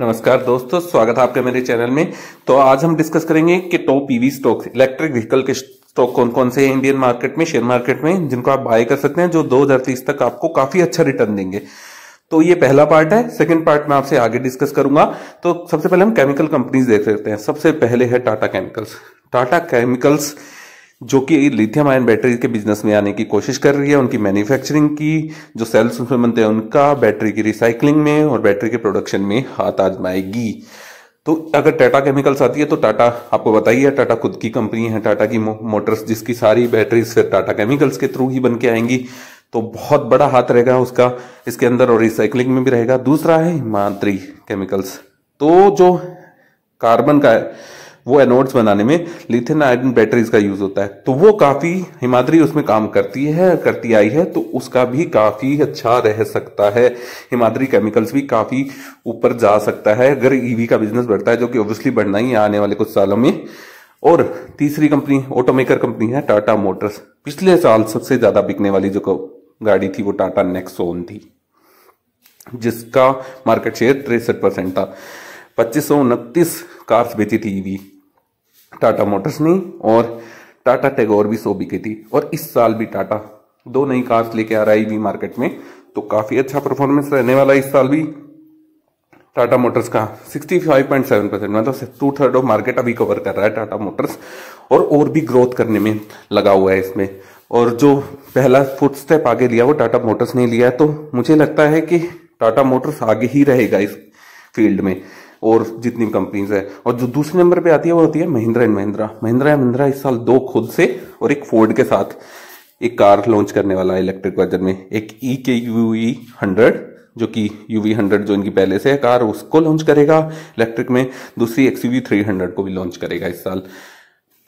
नमस्कार दोस्तों स्वागत है आपके मेरे चैनल में तो आज हम डिस्कस करेंगे कि top EV stock electric vehicle के स्टॉक कौन कौन से हैं इंडियन मार्केट में शेयर मार्केट में जिनको आप बाय कर सकते हैं जो 2030 तक आपको काफी अच्छा रिटर्न देंगे तो ये पहला पार्ट है सेकंड पार्ट में आपसे आगे डिस्कस करूंगा तो सबसे पहले हम केमिकल कंपनीज देख सकते हैं सबसे पहले है टाटा केमिकल्स टाटा केमिकल्स जो कि लिथियम आयन बैटरी के बिजनेस में आने की कोशिश कर रही है उनकी मैन्युफैक्चरिंग की जो सेल्स उसमें बनते हैं उनका बैटरी की रिसाइकलिंग में और बैटरी के प्रोडक्शन में हाथ आजमाएगी तो अगर टाटा केमिकल्स आती है तो टाटा आपको बताइए टाटा खुद की कंपनी है टाटा की मो, मोटर्स जिसकी सारी बैटरीज फिर टाटा केमिकल्स के थ्रू ही बन के आएंगी तो बहुत बड़ा हाथ रहेगा उसका इसके अंदर और रिसाइकलिंग में भी रहेगा दूसरा है मात्री केमिकल्स तो जो कार्बन का वो एनोड्स बनाने में लिथियन आयरन बैटरीज का यूज होता है तो वो काफी हिमाद्री उसमें काम करती है करती आई है तो उसका भी काफी अच्छा रह सकता है हिमाद्री केमिकल्स भी काफी ऊपर जा सकता है अगर ईवी e का बिजनेस बढ़ता है जो कि ऑब्वियसली बढ़ना ही आने वाले कुछ सालों में और तीसरी कंपनी ऑटोमेकर कंपनी है टाटा मोटर्स पिछले साल सबसे ज्यादा बिकने वाली जो गाड़ी थी वो टाटा नेक्सोन थी जिसका मार्केट शेयर तिरसठ परसेंट था पच्चीस कार्स बेची थी ईवी टाटा मोटर्स ने और टाटा टैगोर भी सो बिकी थी और इस साल भी टाटा दो नई कार्स लेके आ रहा है ईवी मार्केट में तो काफ़ी अच्छा परफॉर्मेंस रहने वाला है इस साल भी टाटा मोटर्स का 65.7 परसेंट मतलब टू थर्ड ऑफ मार्केट अभी कवर कर रहा है टाटा मोटर्स और और भी ग्रोथ करने में लगा हुआ है इसमें और जो पहला फुट स्टेप आगे लिया वो टाटा मोटर्स ने लिया तो मुझे लगता है कि टाटा मोटर्स आगे ही रहेगा इस फील्ड में और जितनी कंपनीज है और जो दूसरे नंबर पे आती है वो होती है महिंद्रा एंड महिंद्रा महिंद्रा एंड महिंद्रा इस साल दो खुद से और एक फोर्ड के साथ एक कार लॉन्च करने वाला है इलेक्ट्रिक वर्जन में एक ई के यू ई हंड्रेड जो कि यू वी हंड्रेड जो इनकी पहले से है कार उसको लॉन्च करेगा इलेक्ट्रिक में दूसरी X U V three hundred को भी लॉन्च करेगा इस साल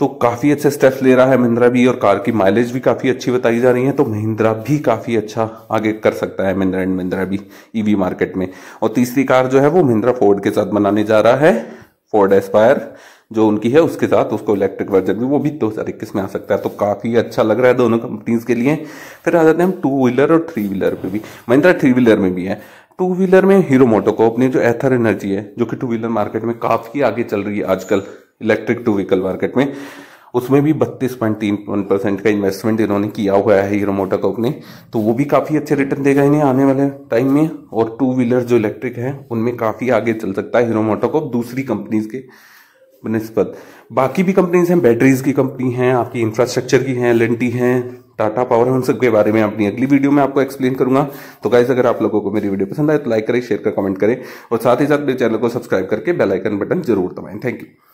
तो काफ़ी अच्छे स्टेप्स ले रहा है महिंद्रा भी और कार की माइलेज भी काफ़ी अच्छी बताई जा रही है तो महिंद्रा भी काफ़ी अच्छा आगे कर सकता है महिंद्रा एंड महिंद्रा भी ईवी e मार्केट में और तीसरी कार जो है वो महिंद्रा फोर्ड के साथ बनाने जा रहा है फोर्ड एस्पायर जो उनकी है उसके साथ उसको इलेक्ट्रिक वर्जन भी वो भी दो हज़ार इक्कीस में आ सकता है तो काफ़ी अच्छा लग रहा है दोनों कंपनीज के लिए फिर आ जाते हैं हम टू व्हीलर और थ्री व्हीलर पे भी महिंद्रा थ्री व्हीलर में भी है टू व्हीलर में हीरो मोटो को अपनी जो एथर एनर्जी है जो कि टू व्हीलर मार्केट में काफ़ी आगे चल रही है आजकल इलेक्ट्रिक टू व्हीकल मार्केट में उसमें भी बत्तीस पॉइंट तीन वन परसेंट का इन्वेस्टमेंट इन्होंने किया हुआ है हीरो मोटर कॉप ने तो वो भी काफ़ी अच्छे रिटर्न देगा इन्हें आने वाले टाइम में और टू व्हीलर जो इलेक्ट्रिक हैं उनमें काफ़ी आगे चल सकता है हीरो मोटर कॉप दूसरी कंपनीज के बनस्पत बाकी भी कंपनीज हैं बैटरीज की कंपनी हैं आपकी इंफ्रास्ट्रक्चर की हैं एल हैं टाटा पावर है उन सबके बारे में अपनी अगली वीडियो में आपको एक्सप्लेन करूंगा तो गाइज अगर आप लोगों को मेरी वीडियो पसंद आए तो लाइक करें शेयर करें कमेंट करें और साथ ही साथ मेरे चैनल को सब्सक्राइब करके बेलाइकन बटन जरूर दबाएं थैंक यू